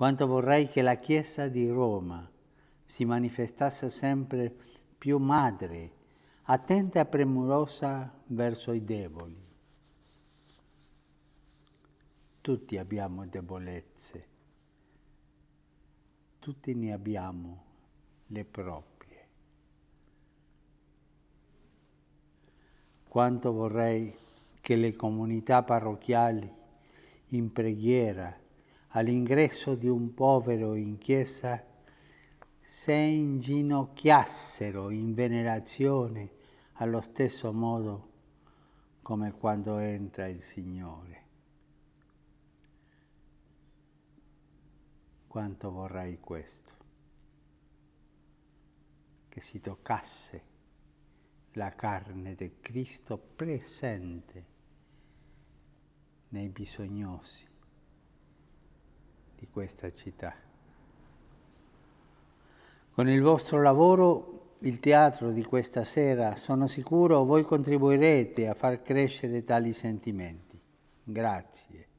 quanto vorrei che la Chiesa di Roma si manifestasse sempre più madre, attenta e premurosa verso i deboli. Tutti abbiamo debolezze, tutti ne abbiamo le proprie. Quanto vorrei che le comunità parrocchiali in preghiera all'ingresso di un povero in chiesa, se inginocchiassero in venerazione allo stesso modo come quando entra il Signore. Quanto vorrai questo? Che si toccasse la carne del Cristo presente nei bisognosi questa città. Con il vostro lavoro, il teatro di questa sera, sono sicuro voi contribuirete a far crescere tali sentimenti. Grazie.